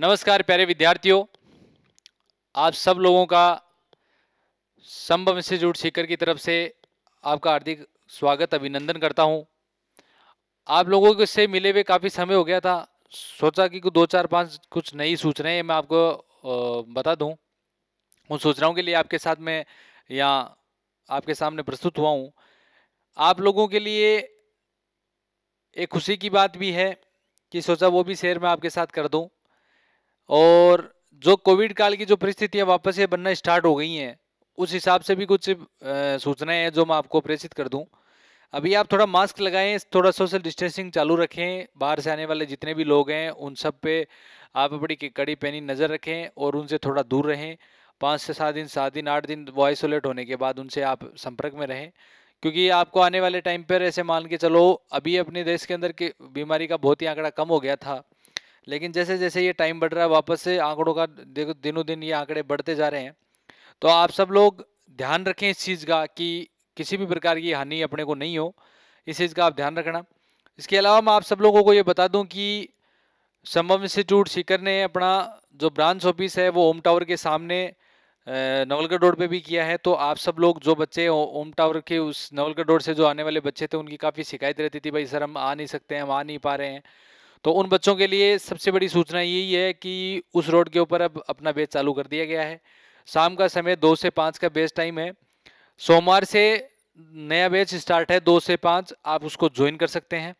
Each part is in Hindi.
नमस्कार प्यारे विद्यार्थियों आप सब लोगों का संभव इंस्टीट्यूट सीकर की तरफ से आपका हार्दिक स्वागत अभिनंदन करता हूं आप लोगों के से मिले हुए काफ़ी समय हो गया था सोचा कि कुछ दो चार पांच कुछ नई सूचनाएं मैं आपको बता दूं उन सूचनाओं के लिए आपके साथ में यहाँ आपके सामने प्रस्तुत हुआ हूँ आप लोगों के लिए एक खुशी की बात भी है कि सोचा वो भी शेयर मैं आपके साथ कर दूँ और जो कोविड काल की जो परिस्थितियाँ वापस ये बनना स्टार्ट हो गई हैं उस हिसाब से भी कुछ सूचनाएं हैं जो मैं आपको प्रेषित कर दूं अभी आप थोड़ा मास्क लगाएं थोड़ा सोशल डिस्टेंसिंग चालू रखें बाहर से आने वाले जितने भी लोग हैं उन सब पे आप बड़ी कड़ी पहनी नज़र रखें और उनसे थोड़ा दूर रहें पाँच से सात दिन सात दिन आठ दिन वो आइसोलेट होने के बाद उनसे आप संपर्क में रहें क्योंकि आपको आने वाले टाइम पर ऐसे मान के चलो अभी अपने देश के अंदर के बीमारी का बहुत ही आंकड़ा कम हो गया था लेकिन जैसे जैसे ये टाइम बढ़ रहा है वापस से आंकड़ों का देखो दिनों दिन ये आंकड़े बढ़ते जा रहे हैं तो आप सब लोग ध्यान रखें इस चीज़ का कि किसी भी प्रकार की हानि अपने को नहीं हो इस चीज़ का आप ध्यान रखना इसके अलावा मैं आप सब लोगों को ये बता दूँ कि संभव इंस्टीट्यूट सीकर ने अपना जो ब्रांच ऑफिस है वो ओम टावर के सामने नवलगढ़ रोड पे भी किया है तो आप सब लोग जो बच्चे ओम टावर के उस नवलगढ़ रोड से जो आने वाले बच्चे थे उनकी काफ़ी शिकायत रहती थी भाई सर हम आ नहीं सकते हैं हम आ नहीं पा रहे हैं तो उन बच्चों के लिए सबसे बड़ी सूचना यही है कि उस रोड के ऊपर अब अपना बेच चालू कर दिया गया है शाम का समय दो से पाँच का बेच टाइम है सोमवार से नया बेच स्टार्ट है दो से पाँच आप उसको ज्वाइन कर सकते हैं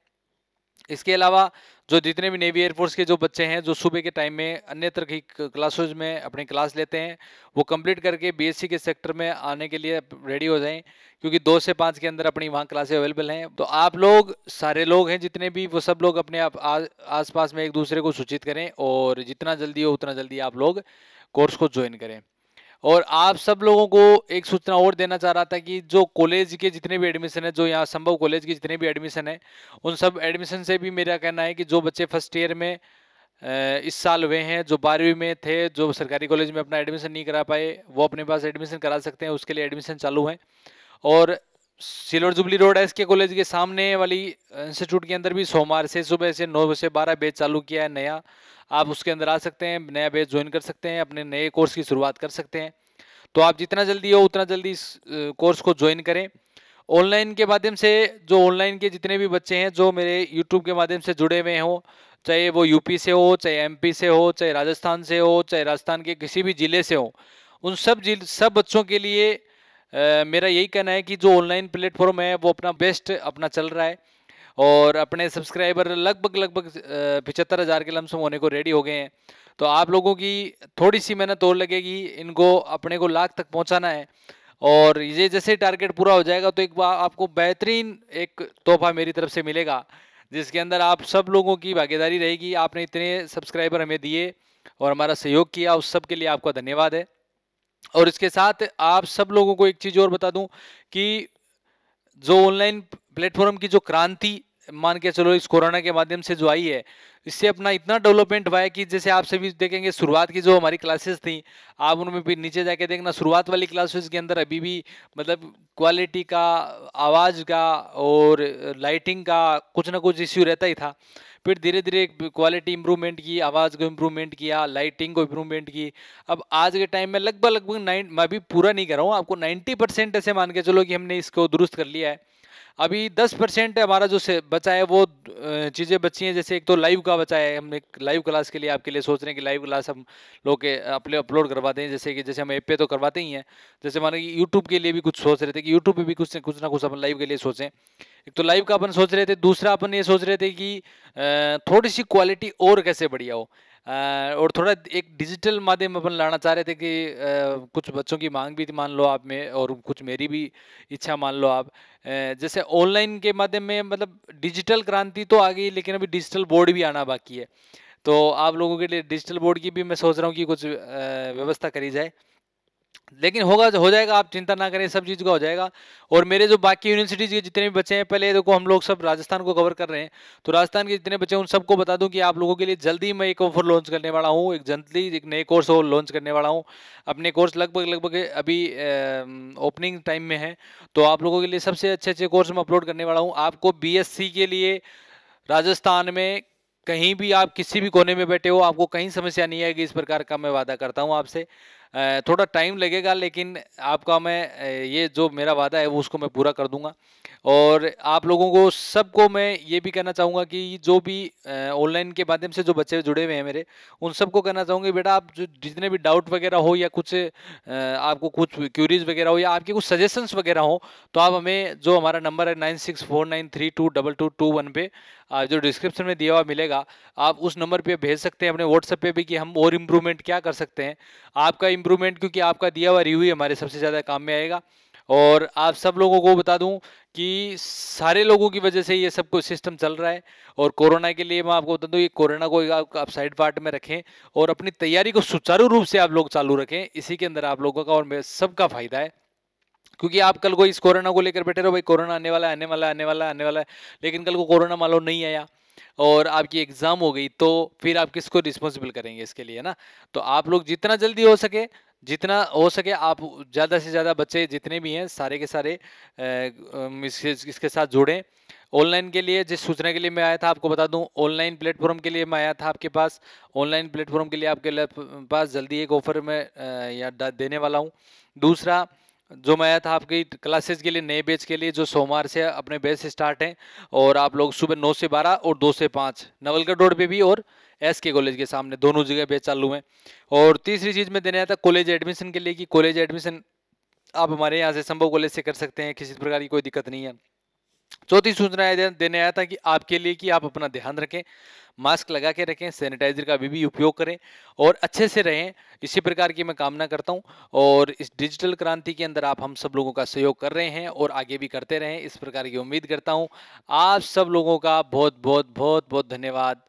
इसके अलावा जो जितने भी नेवी एयरफोर्स के जो बच्चे हैं जो सुबह के टाइम में अन्य तरह की क्लासेज में अपनी क्लास लेते हैं वो कंप्लीट करके बीएससी के सेक्टर में आने के लिए रेडी हो जाएं क्योंकि दो से पाँच के अंदर अपनी वहाँ क्लासेज अवेलेबल हैं तो आप लोग सारे लोग हैं जितने भी वो सब लोग अपने आप आस पास में एक दूसरे को सूचित करें और जितना जल्दी हो उतना जल्दी आप लोग कोर्स को ज्वाइन करें और आप सब लोगों को एक सूचना और देना चाह रहा था कि जो कॉलेज के जितने भी एडमिशन है जो यहाँ संभव कॉलेज के जितने भी एडमिशन है उन सब एडमिशन से भी मेरा कहना है कि जो बच्चे फर्स्ट ईयर में इस साल हुए हैं जो बारहवीं में थे जो सरकारी कॉलेज में अपना एडमिशन नहीं करा पाए वो अपने पास एडमिशन करा सकते हैं उसके लिए एडमिशन चालू हैं और सिलोर jubilee road S K college के सामने वाली इंस्टीट्यूट के अंदर भी सोमवार से सुबह से नौ से बारह बेच चालू किया है नया आप उसके अंदर आ सकते हैं नया बेच ज्वाइन कर सकते हैं अपने नए कोर्स की शुरुआत कर सकते हैं तो आप जितना जल्दी हो उतना जल्दी इस कोर्स को ज्वाइन करें ऑनलाइन के माध्यम से जो ऑनलाइन के जितने भी बच्चे हैं जो मेरे यूट्यूब के माध्यम से जुड़े हुए हों चाहे वो यूपी से हो चाहे एमपी से हो चाहे राजस्थान से हो चाहे राजस्थान के किसी भी ज़िले से हो उन सब जिल सब बच्चों के लिए आ, मेरा यही कहना है कि जो ऑनलाइन प्लेटफॉर्म है वो अपना बेस्ट अपना चल रहा है और अपने सब्सक्राइबर लगभग लगभग पिछहत्तर हज़ार के लमसम होने को रेडी हो गए हैं तो आप लोगों की थोड़ी सी मेहनत और लगेगी इनको अपने को लाख तक पहुंचाना है और ये जैसे टारगेट पूरा हो जाएगा तो एक बार आपको बेहतरीन एक तोहफा मेरी तरफ से मिलेगा जिसके अंदर आप सब लोगों की भागीदारी रहेगी आपने इतने सब्सक्राइबर हमें दिए और हमारा सहयोग किया उस सब के लिए आपका धन्यवाद है और इसके साथ आप सब लोगों को एक चीज़ और बता दूं कि जो ऑनलाइन प्लेटफॉर्म की जो क्रांति मान के चलो इस कोरोना के माध्यम से जो आई है इससे अपना इतना डेवलपमेंट हुआ है कि जैसे आप सभी देखेंगे शुरुआत की जो हमारी क्लासेस थी आप उनमें भी नीचे जाके देखना शुरुआत वाली क्लासेस के अंदर अभी भी मतलब क्वालिटी का आवाज़ का और लाइटिंग का कुछ ना कुछ इश्यू रहता ही था फिर धीरे धीरे क्वालिटी इंप्रूवमेंट की आवाज़ को इम्प्रूवमेंट किया लाइटिंग को इम्प्रूवमेंट की अब आज के टाइम में लगभग लगभग नाइन मैं अभी पूरा नहीं कर रहा हूँ आपको नाइन्टी परसेंट ऐसे मान के चलो कि हमने इसको दुरुस्त कर लिया है अभी दस परसेंट हमारा जो बचा है वो चीज़ें बची हैं जैसे एक तो लाइव का बचा है हमने लाइव क्लास के लिए आपके लिए सोच रहे हैं कि लाइव क्लास हम लोग के अपने अपलोड करवाते हैं जैसे कि जैसे हम ऐप पे तो करवाते ही हैं जैसे मानो कि यूट्यूब के लिए भी कुछ सोच रहे थे कि यूट्यूब पे भी कुछ कुछ ना कुछ अपन लाइव के लिए सोचें एक तो लाइव का अपन सोच रहे थे दूसरा अपन ये सोच रहे थे कि थोड़ी सी क्वालिटी और कैसे बढ़िया हो और थोड़ा एक डिजिटल माध्यम अपन लाना चाह रहे थे कि कुछ बच्चों की मांग भी मान लो आप में और कुछ मेरी भी इच्छा मान लो आप जैसे ऑनलाइन के माध्यम में मतलब डिजिटल क्रांति तो आ गई लेकिन अभी डिजिटल बोर्ड भी आना बाकी है तो आप लोगों के लिए डिजिटल बोर्ड की भी मैं सोच रहा हूँ कि कुछ व्यवस्था करी जाए लेकिन होगा हो जाएगा आप चिंता ना करें सब चीज़ का हो जाएगा और मेरे जो बाकी यूनिवर्सिटीज़ के जितने भी बच्चे हैं पहले देखो हम लोग सब राजस्थान को कवर कर रहे हैं तो राजस्थान के जितने बच्चे उन सबको बता दूं कि आप लोगों के लिए जल्दी मैं एक ऑफर लॉन्च करने वाला हूँ एक जल्दी एक नए कोर्स और लॉन्च करने वाला हूँ अपने कोर्स लगभग लगभग अभी ओपनिंग टाइम में है तो आप लोगों के लिए सबसे अच्छे अच्छे कोर्स मैं अपलोड करने वाला हूँ आपको बी के लिए राजस्थान में कहीं भी आप किसी भी कोने में बैठे हो आपको कहीं समस्या नहीं आएगी इस प्रकार का मैं वादा करता हूँ आपसे थोड़ा टाइम लगेगा लेकिन आपका मैं ये जो मेरा वादा है वो उसको मैं पूरा कर दूंगा और आप लोगों को सबको मैं ये भी कहना चाहूँगा कि जो भी ऑनलाइन के माध्यम से जो बच्चे जुड़े हुए हैं मेरे उन सबको कहना चाहूँगी बेटा आप जो जितने भी डाउट वगैरह हो या कुछ आपको कुछ क्यूरीज वगैरह हो या आपके कुछ सजेशंस वगैरह हो तो आप हमें जो हमारा नंबर है nine six four nine three two double two two one पे जो डिस्क्रिप्शन में दिया हुआ मिलेगा आप उस नंबर पर भेज सकते हैं अपने व्हाट्सएप पर भी कि हम और इम्प्रूवमेंट क्या कर सकते हैं आपका इम्प्रूवमेंट क्योंकि आपका दिया हुआ रिव्यू हमारे सबसे ज़्यादा काम में आएगा और आप सब लोगों को बता दूं कि सारे लोगों की वजह से ये सब कुछ सिस्टम चल रहा है और कोरोना के लिए मैं आपको बता दूं ये कोरोना को आप, आप साइड पार्ट में रखें और अपनी तैयारी को सुचारू रूप से आप लोग चालू रखें इसी के अंदर आप लोगों का और सबका फायदा है क्योंकि आप कल को इस कोरोना को लेकर बैठे रहो भाई कोरोना आने वाला है आने वाला है आने वाला है आने वाला है लेकिन कल को कोरोना मान लो नहीं आया और आपकी एग्ज़ाम हो गई तो फिर आप किसको रिस्पॉन्सिबल करेंगे इसके लिए ना तो आप लोग जितना जल्दी हो सके जितना हो सके आप ज़्यादा से ज़्यादा बच्चे जितने भी हैं सारे के सारे इसके, साथ जुड़ें ऑनलाइन के लिए जिस सूचना के लिए मैं आया था आपको बता दूं ऑनलाइन प्लेटफॉर्म के लिए मैं आया था आपके पास ऑनलाइन प्लेटफॉर्म के लिए आपके पास जल्दी एक ऑफर में या देने वाला हूं दूसरा जो मैं आया था आपकी क्लासेस के लिए नए बैच के लिए जो सोमवार से अपने बैच स्टार्ट हैं और आप लोग सुबह नौ से बारह और दो से पाँच नवलगढ़ रोड पे भी और एस के कॉलेज के सामने दोनों जगह बैच चालू हैं और तीसरी चीज़ में देने आया था कॉलेज एडमिशन के लिए कि कॉलेज एडमिशन आप हमारे यहाँ से संभव कॉलेज से कर सकते हैं किसी प्रकार की कोई दिक्कत नहीं है चौथी सूचना देने आया था कि आपके लिए कि आप अपना ध्यान रखें मास्क लगा के रखें सैनिटाइजर का भी भी उपयोग करें और अच्छे से रहें इसी प्रकार की मैं कामना करता हूं और इस डिजिटल क्रांति के अंदर आप हम सब लोगों का सहयोग कर रहे हैं और आगे भी करते रहें इस प्रकार की उम्मीद करता हूं आप सब लोगों का बहुत बहुत बहुत बहुत धन्यवाद